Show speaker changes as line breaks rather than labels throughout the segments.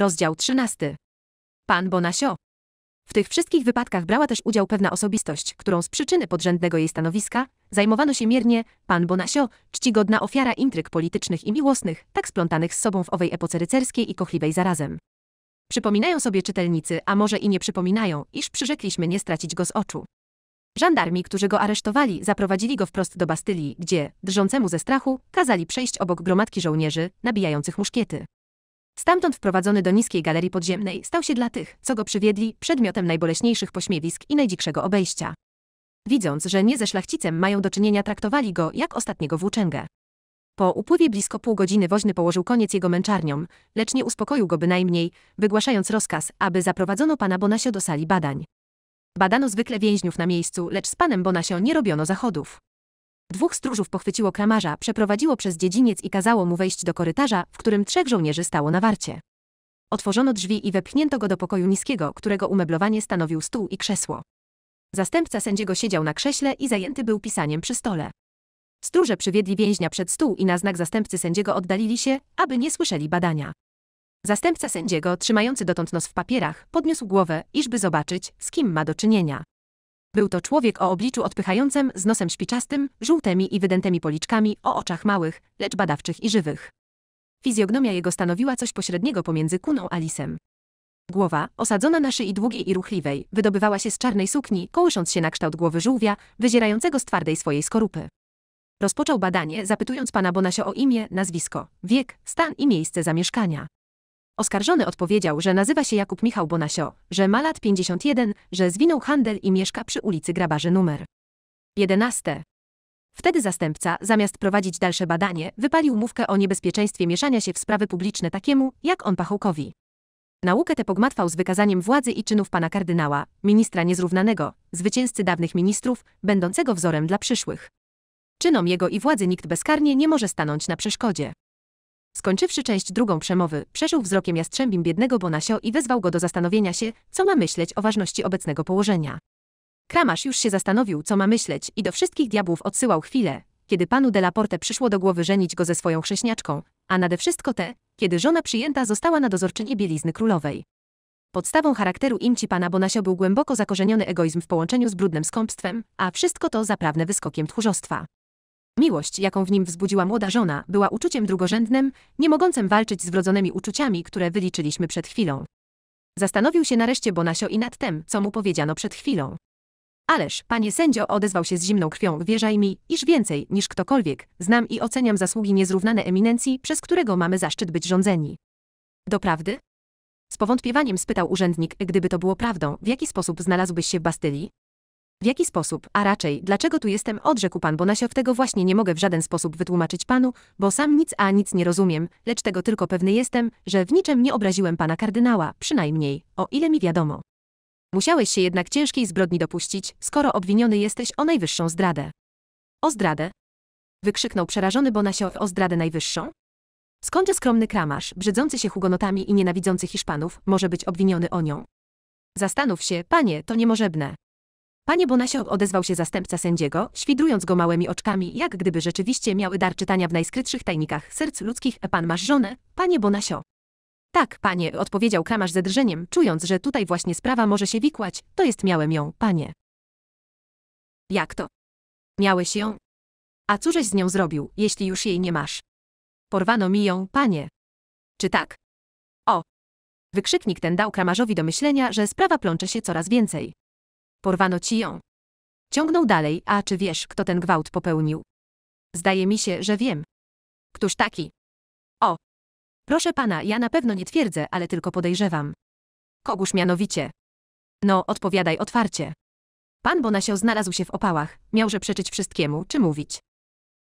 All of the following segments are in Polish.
Rozdział 13. Pan Bonasio. W tych wszystkich wypadkach brała też udział pewna osobistość, którą z przyczyny podrzędnego jej stanowiska zajmowano się miernie, pan Bonasio, czcigodna ofiara intryg politycznych i miłosnych, tak splątanych z sobą w owej epoce rycerskiej i kochliwej zarazem. Przypominają sobie czytelnicy, a może i nie przypominają, iż przyrzekliśmy nie stracić go z oczu. Żandarmi, którzy go aresztowali, zaprowadzili go wprost do Bastylii, gdzie, drżącemu ze strachu, kazali przejść obok gromadki żołnierzy, nabijających muszkiety. Stamtąd wprowadzony do niskiej galerii podziemnej stał się dla tych, co go przywiedli, przedmiotem najboleśniejszych pośmiewisk i najdzikszego obejścia. Widząc, że nie ze szlachcicem mają do czynienia, traktowali go jak ostatniego włóczęgę. Po upływie blisko pół godziny woźny położył koniec jego męczarniom, lecz nie uspokoił go bynajmniej, wygłaszając rozkaz, aby zaprowadzono pana Bonasio do sali badań. Badano zwykle więźniów na miejscu, lecz z panem Bonasio nie robiono zachodów. Dwóch stróżów pochwyciło kramarza, przeprowadziło przez dziedziniec i kazało mu wejść do korytarza, w którym trzech żołnierzy stało na warcie. Otworzono drzwi i wepchnięto go do pokoju niskiego, którego umeblowanie stanowił stół i krzesło. Zastępca sędziego siedział na krześle i zajęty był pisaniem przy stole. Stróże przywiedli więźnia przed stół i na znak zastępcy sędziego oddalili się, aby nie słyszeli badania. Zastępca sędziego, trzymający dotąd nos w papierach, podniósł głowę, iżby zobaczyć, z kim ma do czynienia. Był to człowiek o obliczu odpychającym, z nosem śpiczastym, żółtymi i wydętymi policzkami, o oczach małych, lecz badawczych i żywych. Fizjognomia jego stanowiła coś pośredniego pomiędzy kuną a lisem. Głowa, osadzona na szyi długiej i ruchliwej, wydobywała się z czarnej sukni, kołysząc się na kształt głowy żółwia, wyzierającego z twardej swojej skorupy. Rozpoczął badanie, zapytując pana Bonasio o imię, nazwisko, wiek, stan i miejsce zamieszkania. Oskarżony odpowiedział, że nazywa się Jakub Michał Bonasio, że ma lat 51, że zwinął handel i mieszka przy ulicy Grabarzy numer 11. Wtedy zastępca, zamiast prowadzić dalsze badanie, wypalił mówkę o niebezpieczeństwie mieszania się w sprawy publiczne takiemu, jak on Pachołkowi. Naukę tę pogmatwał z wykazaniem władzy i czynów pana kardynała, ministra niezrównanego, zwycięzcy dawnych ministrów, będącego wzorem dla przyszłych. Czynom jego i władzy nikt bezkarnie nie może stanąć na przeszkodzie. Skończywszy część drugą przemowy, przeżył wzrokiem jastrzębim biednego Bonasio i wezwał go do zastanowienia się, co ma myśleć o ważności obecnego położenia. Kramarz już się zastanowił, co ma myśleć i do wszystkich diabłów odsyłał chwilę, kiedy panu Delaporte przyszło do głowy żenić go ze swoją chrześniaczką, a nade wszystko te, kiedy żona przyjęta została na dozorczynię bielizny królowej. Podstawą charakteru imci pana Bonasio był głęboko zakorzeniony egoizm w połączeniu z brudnym skąpstwem, a wszystko to zaprawne wyskokiem tchórzostwa. Miłość, jaką w nim wzbudziła młoda żona, była uczuciem drugorzędnym, nie mogącym walczyć z wrodzonymi uczuciami, które wyliczyliśmy przed chwilą. Zastanowił się nareszcie Bonasio i nad tym, co mu powiedziano przed chwilą. Ależ, panie sędzio, odezwał się z zimną krwią, wierzaj mi, iż więcej, niż ktokolwiek, znam i oceniam zasługi niezrównane eminencji, przez którego mamy zaszczyt być rządzeni. Doprawdy? Z powątpiewaniem spytał urzędnik, gdyby to było prawdą, w jaki sposób znalazłbyś się w Bastylii? W jaki sposób, a raczej, dlaczego tu jestem, odrzekł pan Bonasio, tego właśnie nie mogę w żaden sposób wytłumaczyć panu, bo sam nic a nic nie rozumiem, lecz tego tylko pewny jestem, że w niczym nie obraziłem pana kardynała, przynajmniej, o ile mi wiadomo. Musiałeś się jednak ciężkiej zbrodni dopuścić, skoro obwiniony jesteś o najwyższą zdradę. O zdradę? Wykrzyknął przerażony Bonasio, o zdradę najwyższą? Skądże skromny kramarz, brzydzący się hugonotami i nienawidzący Hiszpanów, może być obwiniony o nią? Zastanów się, panie, to niemożebne. Panie Bonasio, odezwał się zastępca sędziego, świdrując go małymi oczkami, jak gdyby rzeczywiście miały dar czytania w najskrytszych tajnikach serc ludzkich. Pan masz żonę, panie Bonasio. Tak, panie, odpowiedział kramarz ze drżeniem, czując, że tutaj właśnie sprawa może się wikłać. To jest miałem ją, panie. Jak to? Miałeś ją? A cóżeś z nią zrobił, jeśli już jej nie masz? Porwano mi ją, panie. Czy tak? O! Wykrzyknik ten dał kramarzowi do myślenia, że sprawa plącze się coraz więcej. Porwano ci ją. Ciągnął dalej, a czy wiesz, kto ten gwałt popełnił? Zdaje mi się, że wiem. Któż taki? O. Proszę pana, ja na pewno nie twierdzę, ale tylko podejrzewam. Kogóż mianowicie? No, odpowiadaj otwarcie. Pan Bonasio znalazł się w opałach, miałże przeczyć wszystkiemu, czy mówić.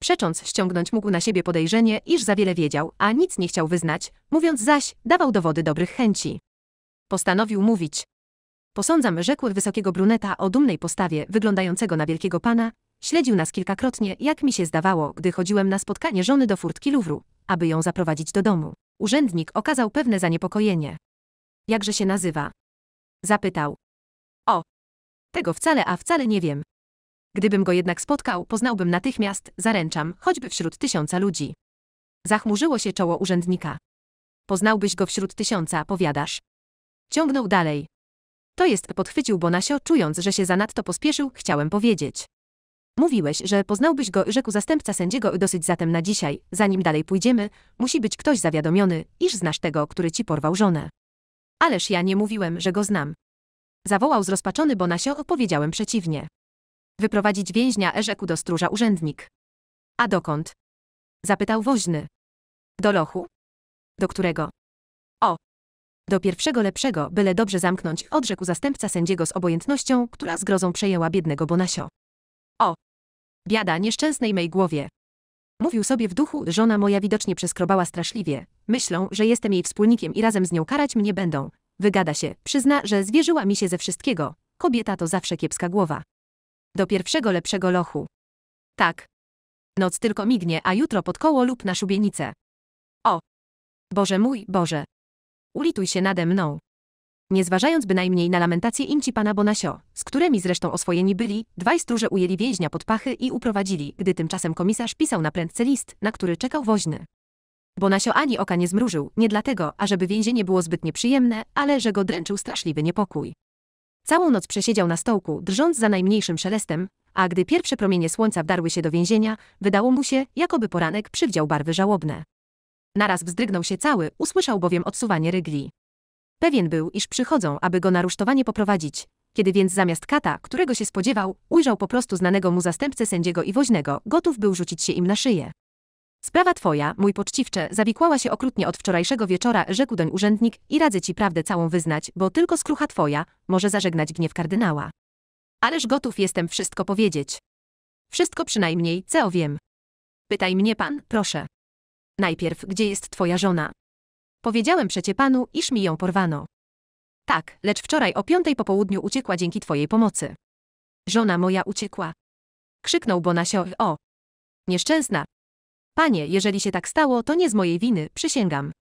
Przecząc, ściągnąć mógł na siebie podejrzenie, iż za wiele wiedział, a nic nie chciał wyznać, mówiąc zaś, dawał dowody dobrych chęci. Postanowił mówić. Posądzam rzekły wysokiego bruneta o dumnej postawie, wyglądającego na wielkiego pana, śledził nas kilkakrotnie, jak mi się zdawało, gdy chodziłem na spotkanie żony do furtki Luwru, aby ją zaprowadzić do domu. Urzędnik okazał pewne zaniepokojenie. Jakże się nazywa? Zapytał. O! Tego wcale, a wcale nie wiem. Gdybym go jednak spotkał, poznałbym natychmiast, zaręczam, choćby wśród tysiąca ludzi. Zachmurzyło się czoło urzędnika. Poznałbyś go wśród tysiąca, powiadasz. Ciągnął dalej. To jest, podchwycił Bonasio, czując, że się zanadto pospieszył, chciałem powiedzieć. Mówiłeś, że poznałbyś go, rzekł zastępca sędziego, dosyć zatem na dzisiaj, zanim dalej pójdziemy, musi być ktoś zawiadomiony, iż znasz tego, który ci porwał żonę. Ależ ja nie mówiłem, że go znam. Zawołał zrozpaczony Bonasio, powiedziałem przeciwnie. Wyprowadzić więźnia, rzekł do stróża urzędnik. A dokąd? Zapytał woźny. Do lochu? Do którego? Do pierwszego lepszego, byle dobrze zamknąć, odrzekł zastępca sędziego z obojętnością, która z grozą przejęła biednego Bonasio. O! Biada nieszczęsnej mej głowie. Mówił sobie w duchu, żona moja widocznie przeskrobała straszliwie. Myślą, że jestem jej wspólnikiem i razem z nią karać mnie będą. Wygada się, przyzna, że zwierzyła mi się ze wszystkiego. Kobieta to zawsze kiepska głowa. Do pierwszego lepszego lochu. Tak. Noc tylko mignie, a jutro pod koło lub na szubienicę. O! Boże mój, Boże! ulituj się nade mną. Nie zważając bynajmniej na lamentacje imci pana Bonasio, z którymi zresztą oswojeni byli, dwaj stróże ujęli więźnia pod pachy i uprowadzili, gdy tymczasem komisarz pisał na prędce list, na który czekał woźny. Bonasio ani oka nie zmrużył, nie dlatego, ażeby więzienie było zbyt nieprzyjemne, ale że go dręczył straszliwy niepokój. Całą noc przesiedział na stołku, drżąc za najmniejszym szelestem, a gdy pierwsze promienie słońca wdarły się do więzienia, wydało mu się, jakoby poranek przywdział barwy żałobne. Naraz wzdrygnął się cały, usłyszał bowiem odsuwanie rygli. Pewien był, iż przychodzą, aby go na rusztowanie poprowadzić. Kiedy więc zamiast kata, którego się spodziewał, ujrzał po prostu znanego mu zastępcę sędziego i woźnego, gotów był rzucić się im na szyję. Sprawa twoja, mój poczciwcze, zawikłała się okrutnie od wczorajszego wieczora, rzekł doń urzędnik i radzę ci prawdę całą wyznać, bo tylko skrucha twoja może zażegnać gniew kardynała. Ależ gotów jestem wszystko powiedzieć. Wszystko przynajmniej, co wiem. Pytaj mnie pan, proszę. Najpierw, gdzie jest twoja żona? Powiedziałem przecie panu, iż mi ją porwano. Tak, lecz wczoraj o piątej po południu uciekła dzięki twojej pomocy. Żona moja uciekła. Krzyknął Bonasio, o. Nieszczęsna. Panie, jeżeli się tak stało, to nie z mojej winy, przysięgam.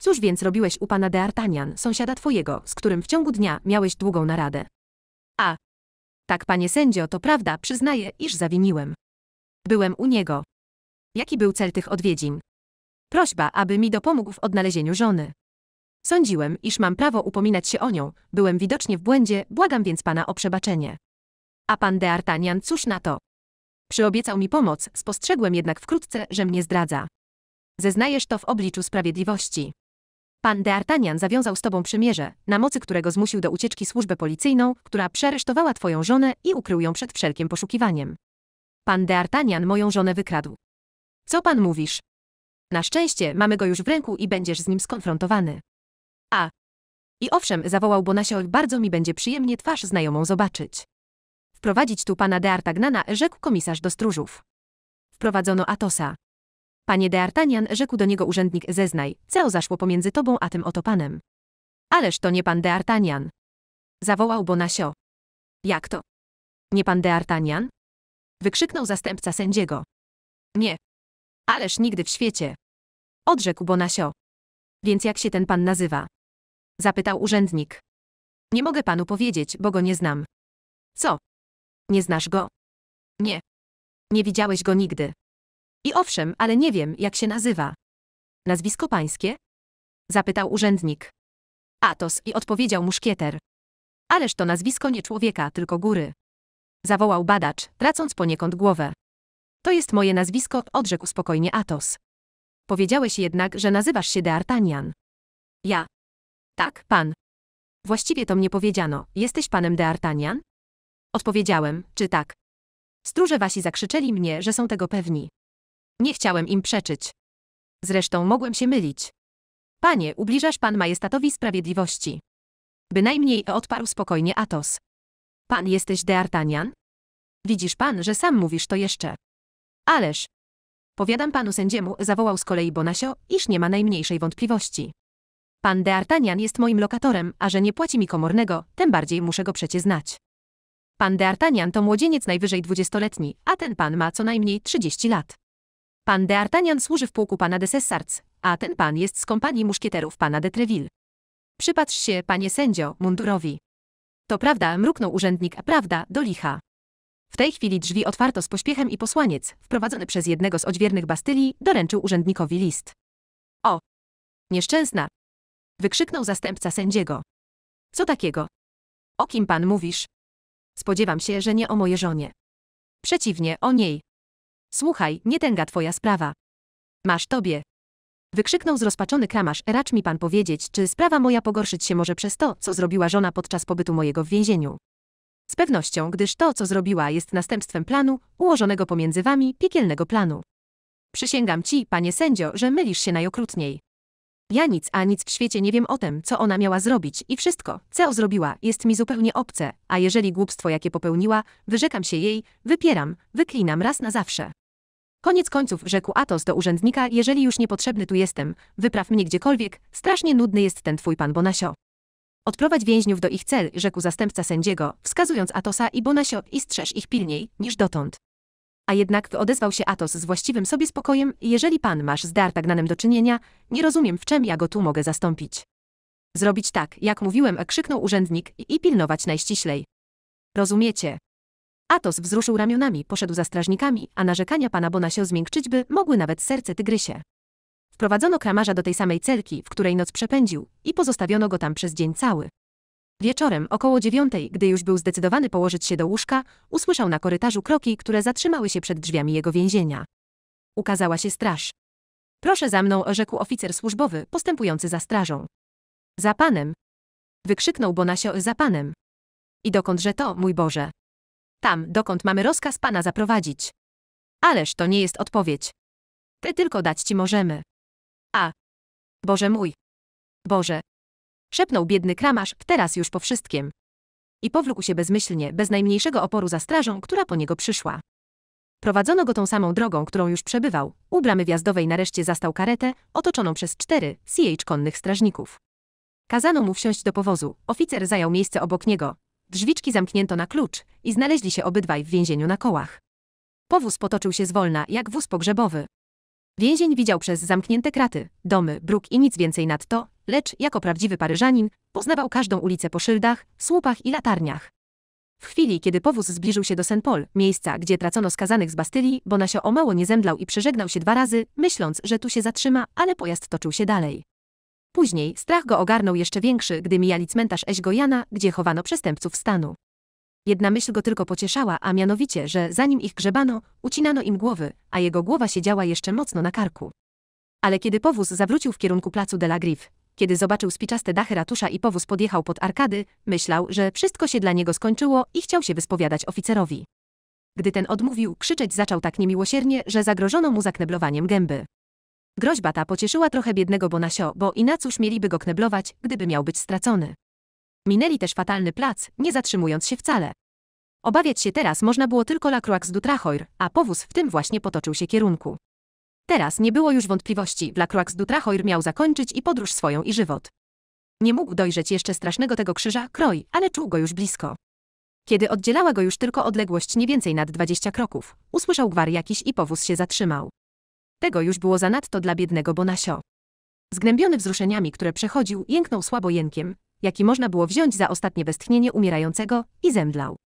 Cóż więc robiłeś u pana de Artanian, sąsiada twojego, z którym w ciągu dnia miałeś długą naradę? A. Tak, panie sędzio, to prawda, przyznaję, iż zawiniłem. Byłem u niego. Jaki był cel tych odwiedzin? Prośba, aby mi dopomógł w odnalezieniu żony. Sądziłem, iż mam prawo upominać się o nią, byłem widocznie w błędzie, błagam więc pana o przebaczenie. A pan de Artanian cóż na to? Przyobiecał mi pomoc, spostrzegłem jednak wkrótce, że mnie zdradza. Zeznajesz to w obliczu sprawiedliwości. Pan de Artanian zawiązał z tobą przymierze, na mocy którego zmusił do ucieczki służbę policyjną, która przearesztowała twoją żonę i ukrył ją przed wszelkim poszukiwaniem. Pan de Artanian moją żonę wykradł. Co pan mówisz? Na szczęście mamy go już w ręku i będziesz z nim skonfrontowany. A. I owszem, zawołał Bonasio. bardzo mi będzie przyjemnie twarz znajomą zobaczyć. Wprowadzić tu pana Artagnana, rzekł komisarz do stróżów. Wprowadzono Atosa. Panie D'Artagnan, rzekł do niego urzędnik, zeznaj, co zaszło pomiędzy tobą a tym oto panem. Ależ to nie pan D'Artagnan. Zawołał Bonasio. Jak to? Nie pan D'Artagnan? Wykrzyknął zastępca sędziego. Nie. Ależ nigdy w świecie. Odrzekł Bonasio. Więc jak się ten pan nazywa? Zapytał urzędnik. Nie mogę panu powiedzieć, bo go nie znam. Co? Nie znasz go? Nie. Nie widziałeś go nigdy. I owszem, ale nie wiem, jak się nazywa. Nazwisko pańskie? Zapytał urzędnik. Atos i odpowiedział muszkieter. Ależ to nazwisko nie człowieka, tylko góry. Zawołał badacz, tracąc poniekąd głowę. To jest moje nazwisko, odrzekł spokojnie Atos. Powiedziałeś jednak, że nazywasz się D'Artagnan. Ja. Tak, pan. Właściwie to mnie powiedziano. Jesteś panem D'Artagnan? Odpowiedziałem, czy tak. Stróże wasi zakrzyczeli mnie, że są tego pewni. Nie chciałem im przeczyć. Zresztą mogłem się mylić. Panie, ubliżasz pan majestatowi sprawiedliwości. Bynajmniej odparł spokojnie Atos. Pan jesteś D'Artagnan? Widzisz pan, że sam mówisz to jeszcze. Ależ, Powiadam panu sędziemu, zawołał z kolei Bonasio, iż nie ma najmniejszej wątpliwości. Pan D'Artagnan jest moim lokatorem, a że nie płaci mi komornego, tym bardziej muszę go przecie znać. Pan D'Artagnan to młodzieniec najwyżej dwudziestoletni, a ten pan ma co najmniej 30 lat. Pan D'Artagnan służy w pułku pana de Sessarts, a ten pan jest z kompanii muszkieterów pana de Treville. Przypatrz się, panie sędzio, mundurowi. To prawda, mruknął urzędnik, prawda, do licha. W tej chwili drzwi otwarto z pośpiechem i posłaniec, wprowadzony przez jednego z odźwiernych Bastylii, doręczył urzędnikowi list. O! Nieszczęsna! Wykrzyknął zastępca sędziego. Co takiego? O kim pan mówisz? Spodziewam się, że nie o mojej żonie. Przeciwnie, o niej. Słuchaj, nie tęga twoja sprawa. Masz tobie. Wykrzyknął zrozpaczony kramarz, racz mi pan powiedzieć, czy sprawa moja pogorszyć się może przez to, co zrobiła żona podczas pobytu mojego w więzieniu. Z pewnością, gdyż to, co zrobiła, jest następstwem planu, ułożonego pomiędzy wami, piekielnego planu. Przysięgam ci, panie sędzio, że mylisz się najokrutniej. Ja nic, a nic w świecie nie wiem o tym, co ona miała zrobić i wszystko, co zrobiła, jest mi zupełnie obce, a jeżeli głupstwo jakie popełniła, wyrzekam się jej, wypieram, wyklinam raz na zawsze. Koniec końców, rzekł Atos do urzędnika, jeżeli już niepotrzebny tu jestem, wypraw mnie gdziekolwiek, strasznie nudny jest ten twój pan Bonasio. Odprowadź więźniów do ich cel, rzekł zastępca sędziego, wskazując Atosa i Bonasio i strzeż ich pilniej, niż dotąd. A jednak odezwał się Atos z właściwym sobie spokojem, jeżeli pan masz z D'Artagnanem do czynienia, nie rozumiem w czym ja go tu mogę zastąpić. Zrobić tak, jak mówiłem, krzyknął urzędnik, i pilnować najściślej. Rozumiecie? Atos wzruszył ramionami, poszedł za strażnikami, a narzekania pana Bonasio zmiękczyć by mogły nawet serce tygrysie. Wprowadzono kramarza do tej samej celki, w której noc przepędził, i pozostawiono go tam przez dzień cały. Wieczorem, około dziewiątej, gdy już był zdecydowany położyć się do łóżka, usłyszał na korytarzu kroki, które zatrzymały się przed drzwiami jego więzienia. Ukazała się straż. Proszę za mną, rzekł oficer służbowy, postępujący za strażą. Za panem! Wykrzyknął Bonasio za panem. I dokądże to, mój Boże? Tam, dokąd mamy rozkaz pana zaprowadzić. Ależ to nie jest odpowiedź. Te tylko dać ci możemy. A. Boże mój. Boże. Szepnął biedny kramarz, teraz już po wszystkim. I powlókł się bezmyślnie, bez najmniejszego oporu za strażą, która po niego przyszła. Prowadzono go tą samą drogą, którą już przebywał. U bramy wjazdowej nareszcie zastał karetę, otoczoną przez cztery, CH konnych strażników. Kazano mu wsiąść do powozu, oficer zajął miejsce obok niego. Drzwiczki zamknięto na klucz i znaleźli się obydwaj w więzieniu na kołach. Powóz potoczył się zwolna, jak wóz pogrzebowy. Więzień widział przez zamknięte kraty, domy, bruk i nic więcej nadto, lecz jako prawdziwy Paryżanin poznawał każdą ulicę po szyldach, słupach i latarniach. W chwili, kiedy powóz zbliżył się do Saint-Paul, miejsca, gdzie tracono skazanych z Bastylii, Bonasio o mało nie zemdlał i przeżegnał się dwa razy, myśląc, że tu się zatrzyma, ale pojazd toczył się dalej. Później strach go ogarnął jeszcze większy, gdy mijali cmentarz Eśgojana, gdzie chowano przestępców stanu. Jedna myśl go tylko pocieszała, a mianowicie, że zanim ich grzebano, ucinano im głowy, a jego głowa siedziała jeszcze mocno na karku. Ale kiedy powóz zawrócił w kierunku placu de la Griffe, kiedy zobaczył spiczaste dachy ratusza i powóz podjechał pod arkady, myślał, że wszystko się dla niego skończyło i chciał się wyspowiadać oficerowi. Gdy ten odmówił, krzyczeć zaczął tak niemiłosiernie, że zagrożono mu zakneblowaniem gęby. Groźba ta pocieszyła trochę biednego Bonasio, bo i na cóż mieliby go kneblować, gdyby miał być stracony. Minęli też fatalny plac, nie zatrzymując się wcale. Obawiać się teraz można było tylko La Croix du Trahoir, a powóz w tym właśnie potoczył się kierunku. Teraz nie było już wątpliwości, La Croix du Trahoir miał zakończyć i podróż swoją i żywot. Nie mógł dojrzeć jeszcze strasznego tego krzyża, kroj, ale czuł go już blisko. Kiedy oddzielała go już tylko odległość nie więcej nad 20 kroków, usłyszał gwar jakiś i powóz się zatrzymał. Tego już było zanadto dla biednego Bonasio. Zgnębiony wzruszeniami, które przechodził, jęknął słabo jękiem, jaki można było wziąć za ostatnie westchnienie umierającego, i zemdlał.